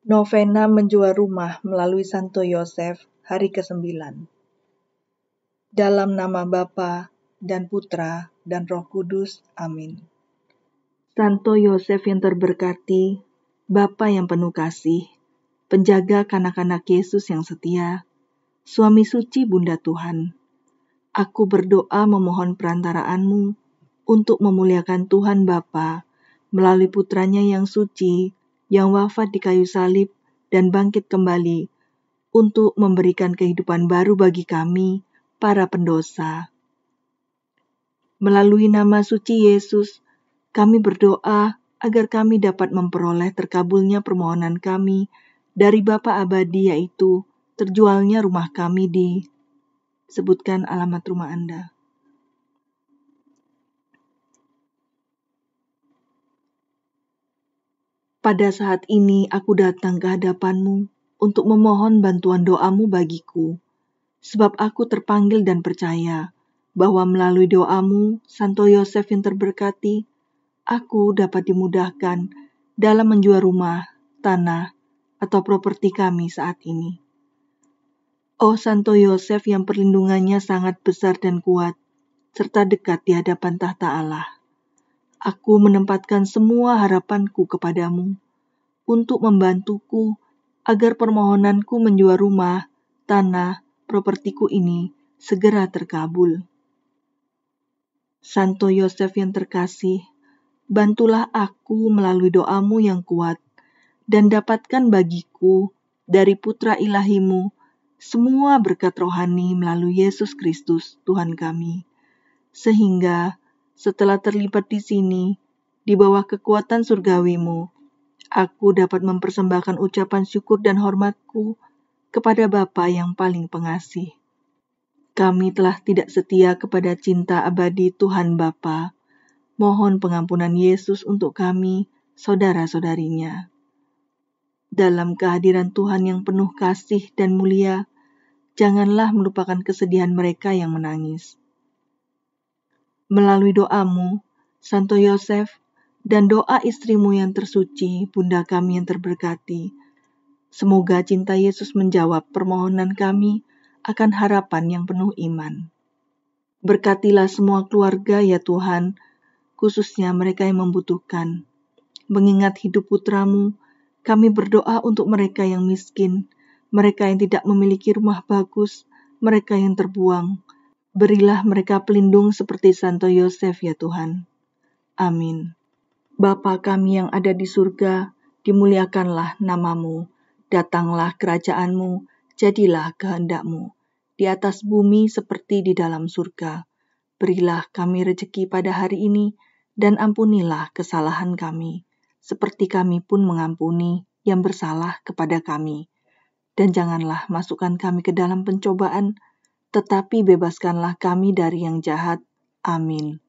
Novena menjual rumah melalui Santo Yosef hari ke-9. Dalam nama Bapa dan Putra dan Roh Kudus. Amin. Santo Yosef yang terberkati, Bapa yang penuh kasih, penjaga kanak-kanak Yesus yang setia, suami suci Bunda Tuhan, aku berdoa memohon perantaraanmu untuk memuliakan Tuhan Bapa melalui putranya yang suci, yang wafat di kayu salib dan bangkit kembali untuk memberikan kehidupan baru bagi kami, para pendosa. Melalui nama suci Yesus, kami berdoa agar kami dapat memperoleh terkabulnya permohonan kami dari Bapa abadi yaitu terjualnya rumah kami di sebutkan alamat rumah Anda. Pada saat ini aku datang ke hadapanmu untuk memohon bantuan doamu bagiku, sebab aku terpanggil dan percaya bahwa melalui doamu, Santo Yosef yang terberkati, aku dapat dimudahkan dalam menjual rumah, tanah, atau properti kami saat ini. Oh Santo Yosef yang perlindungannya sangat besar dan kuat, serta dekat di hadapan tahta Allah. Aku menempatkan semua harapanku kepadamu untuk membantuku agar permohonanku menjual rumah, tanah, propertiku ini segera terkabul. Santo Yosef yang terkasih, bantulah aku melalui doamu yang kuat dan dapatkan bagiku dari putra ilahimu semua berkat rohani melalui Yesus Kristus Tuhan kami, sehingga setelah terlibat di sini, di bawah kekuatan surgawimu, aku dapat mempersembahkan ucapan syukur dan hormatku kepada Bapa yang paling pengasih. Kami telah tidak setia kepada cinta abadi Tuhan Bapa. Mohon pengampunan Yesus untuk kami, saudara-saudarinya. Dalam kehadiran Tuhan yang penuh kasih dan mulia, janganlah melupakan kesedihan mereka yang menangis melalui doamu, Santo Yosef, dan doa istrimu yang tersuci, Bunda kami yang terberkati. Semoga cinta Yesus menjawab permohonan kami akan harapan yang penuh iman. Berkatilah semua keluarga ya Tuhan, khususnya mereka yang membutuhkan. Mengingat hidup putramu, kami berdoa untuk mereka yang miskin, mereka yang tidak memiliki rumah bagus, mereka yang terbuang, Berilah mereka pelindung seperti Santo Yosef ya Tuhan. Amin. Bapa kami yang ada di surga, dimuliakanlah namamu, datanglah kerajaanmu, jadilah kehendakmu, di atas bumi seperti di dalam surga. Berilah kami rejeki pada hari ini, dan ampunilah kesalahan kami, seperti kami pun mengampuni yang bersalah kepada kami. Dan janganlah masukkan kami ke dalam pencobaan, tetapi bebaskanlah kami dari yang jahat. Amin.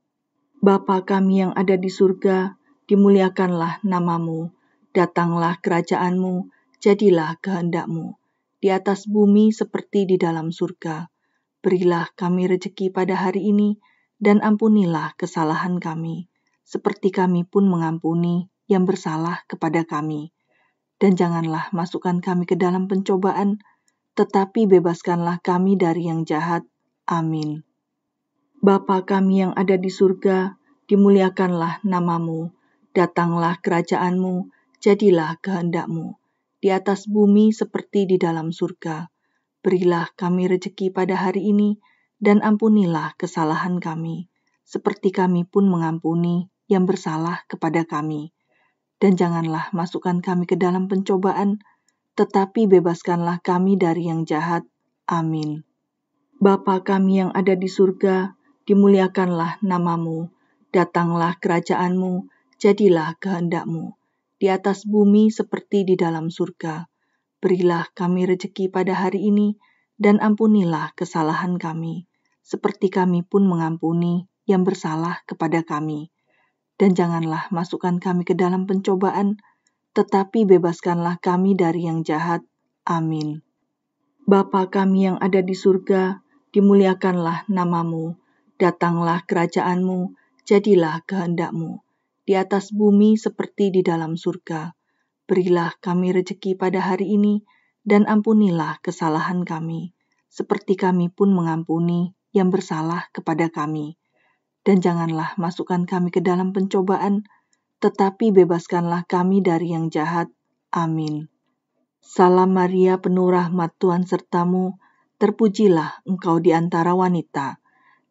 Bapa kami yang ada di surga, dimuliakanlah namamu, datanglah kerajaanmu, jadilah kehendakmu, di atas bumi seperti di dalam surga. Berilah kami rejeki pada hari ini, dan ampunilah kesalahan kami, seperti kami pun mengampuni yang bersalah kepada kami. Dan janganlah masukkan kami ke dalam pencobaan, tetapi bebaskanlah kami dari yang jahat. Amin. Bapa kami yang ada di surga, dimuliakanlah namamu, datanglah kerajaanmu, jadilah kehendakmu, di atas bumi seperti di dalam surga. Berilah kami rejeki pada hari ini, dan ampunilah kesalahan kami, seperti kami pun mengampuni yang bersalah kepada kami. Dan janganlah masukkan kami ke dalam pencobaan, tetapi bebaskanlah kami dari yang jahat. Amin. Bapa kami yang ada di surga, dimuliakanlah namamu, datanglah kerajaanmu, jadilah kehendakmu, di atas bumi seperti di dalam surga. Berilah kami rejeki pada hari ini, dan ampunilah kesalahan kami, seperti kami pun mengampuni yang bersalah kepada kami. Dan janganlah masukkan kami ke dalam pencobaan, tetapi bebaskanlah kami dari yang jahat. Amin. Bapa kami yang ada di surga, dimuliakanlah namamu, datanglah kerajaanmu, jadilah kehendakmu, di atas bumi seperti di dalam surga. Berilah kami rejeki pada hari ini, dan ampunilah kesalahan kami, seperti kami pun mengampuni yang bersalah kepada kami. Dan janganlah masukkan kami ke dalam pencobaan, tetapi bebaskanlah kami dari yang jahat. Amin. Salam Maria penuh rahmat Tuhan sertamu, terpujilah engkau di antara wanita,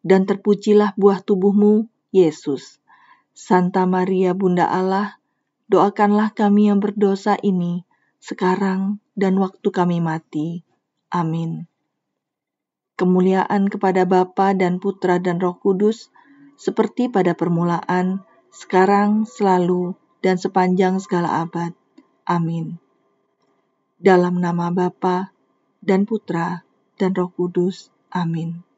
dan terpujilah buah tubuhmu, Yesus. Santa Maria Bunda Allah, doakanlah kami yang berdosa ini, sekarang dan waktu kami mati. Amin. Kemuliaan kepada Bapa dan Putra dan Roh Kudus, seperti pada permulaan, sekarang, selalu, dan sepanjang segala abad. Amin. Dalam nama Bapa dan Putra dan Roh Kudus. Amin.